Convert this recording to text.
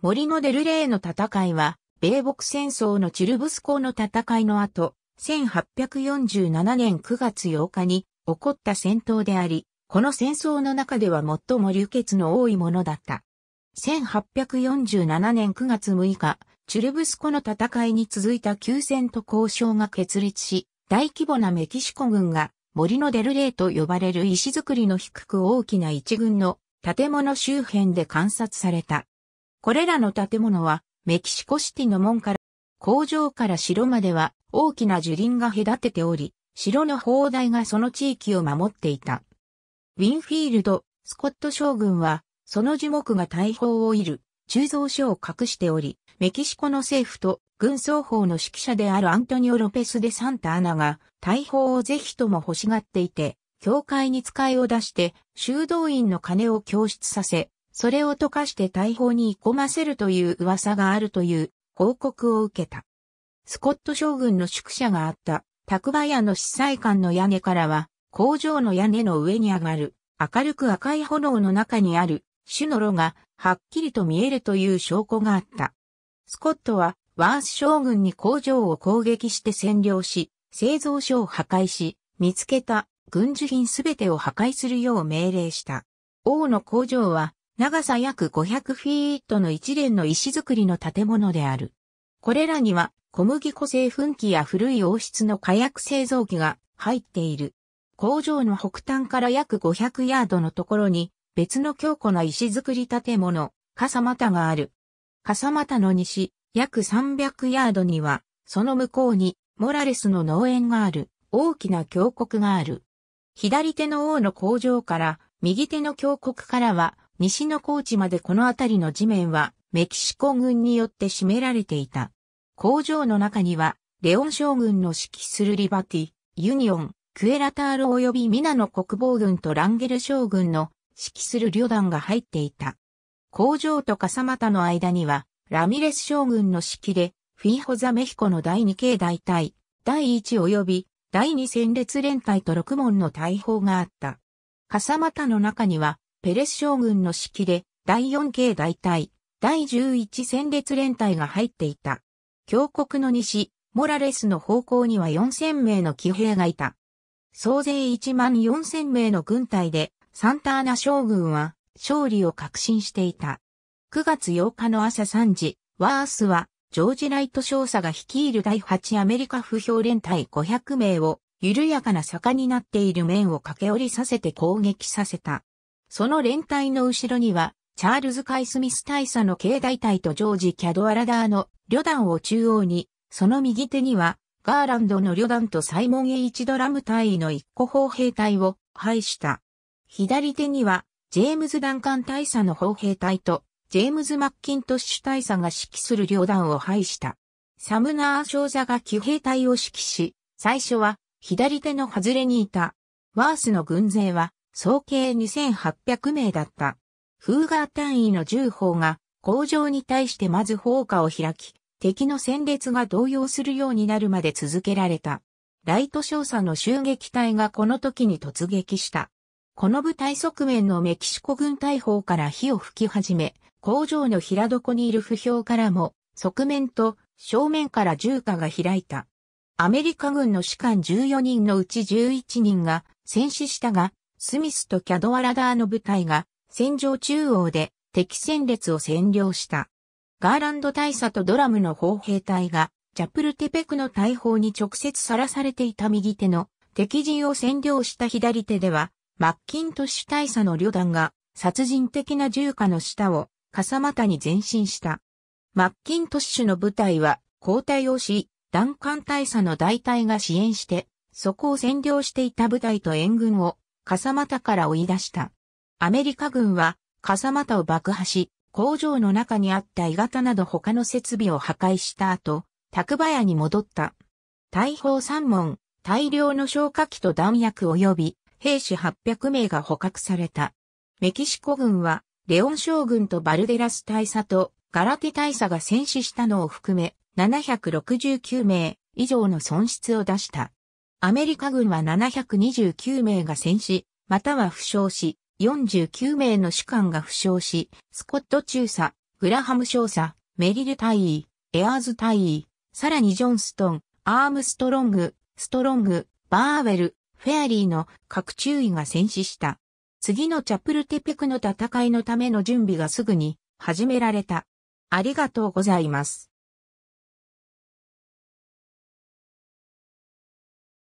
森のデルレーの戦いは、米北戦争のチュルブスコの戦いの後、1847年9月8日に起こった戦闘であり、この戦争の中では最も流血の多いものだった。1847年9月6日、チュルブスコの戦いに続いた休戦と交渉が決裂し、大規模なメキシコ軍が森のデルレーと呼ばれる石造りの低く大きな一軍の建物周辺で観察された。これらの建物はメキシコシティの門から工場から城までは大きな樹林が隔てており、城の砲台がその地域を守っていた。ウィンフィールド、スコット将軍は、その樹木が大砲を射る、鋳造所を隠しており、メキシコの政府と軍双方の指揮者であるアントニオ・ロペス・デ・サンタアナが大砲をぜひとも欲しがっていて、教会に使いを出して修道院の金を供出させ、それを溶かして大砲に生ませるという噂があるという報告を受けた。スコット将軍の宿舎があった拓馬屋の司祭館の屋根からは工場の屋根の上に上がる明るく赤い炎の中にある種の炉がはっきりと見えるという証拠があった。スコットはワース将軍に工場を攻撃して占領し、製造所を破壊し、見つけた軍需品すべてを破壊するよう命令した。王の工場は長さ約500フィートの一連の石造りの建物である。これらには小麦粉製粉機や古い王室の火薬製造機が入っている。工場の北端から約500ヤードのところに別の強固な石造り建物、笠又がある。笠又の西、約300ヤードには、その向こうにモラレスの農園がある、大きな峡谷がある。左手の王の工場から、右手の峡谷からは、西の高地までこの辺りの地面はメキシコ軍によって占められていた。工場の中には、レオン将軍の指揮するリバティ、ユニオン、クエラタール及びミナの国防軍とランゲル将軍の指揮する旅団が入っていた。工場と笠又の間には、ラミレス将軍の指揮で、フィホザメヒコの第2系大隊、第1及び第2戦列連隊と6門の大砲があった。笠又の中には、ペレス将軍の指揮で、第4系大隊、第11戦列連隊が入っていた。峡谷の西、モラレスの方向には4000名の騎兵がいた。総勢1万4000名の軍隊で、サンターナ将軍は勝利を確信していた。9月8日の朝3時、ワースは、ジョージ・ライト少佐が率いる第8アメリカ不評連隊500名を、緩やかな坂になっている面を駆け下りさせて攻撃させた。その連隊の後ろには、チャールズ・カイ・スミス大佐の経大隊とジョージ・キャド・アラダーの旅団を中央に、その右手には、ガーランドの旅団とサイモン・エイチ・ドラム隊の一個砲兵隊を配した。左手には、ジェームズ・ダンカン大佐の砲兵隊と、ジェームズ・マッキントッシュ大佐が指揮する旅団を配した。サムナー少佐が騎兵隊を指揮し、最初は左手の外れにいた。ワースの軍勢は総計2800名だった。フーガー単位の重砲が工場に対してまず砲火を開き、敵の戦列が動揺するようになるまで続けられた。ライト少佐の襲撃隊がこの時に突撃した。この部隊側面のメキシコ軍大砲から火を吹き始め、工場の平床にいる不評からも、側面と正面から銃火が開いた。アメリカ軍の士官14人のうち11人が戦死したが、スミスとキャドワラダーの部隊が戦場中央で敵戦列を占領した。ガーランド大佐とドラムの砲兵隊がジャプルテペクの大砲に直接さらされていた右手の敵陣を占領した左手ではマッキントッシュ大佐の旅団が殺人的な銃火の下を笠股に前進した。マッキントッシュの部隊は交代をし、弾艦大佐の大隊が支援して、そこを占領していた部隊と援軍を笠間から追い出した。アメリカ軍は笠又を爆破し、工場の中にあった鋳型など他の設備を破壊した後、宅場屋に戻った。大砲三門、大量の消火器と弾薬及び兵士800名が捕獲された。メキシコ軍は、レオン将軍とバルデラス大佐とガラテ大佐が戦死したのを含め、769名以上の損失を出した。アメリカ軍は729名が戦死、または負傷し、49名の士官が負傷し、スコット中佐、グラハム少佐、メリル大尉、エアーズ大尉、さらにジョンストン、アームストロング、ストロング、バーウェル、フェアリーの各中尉が戦死した。次のチャプルテペクの戦いのための準備がすぐに始められた。ありがとうございます。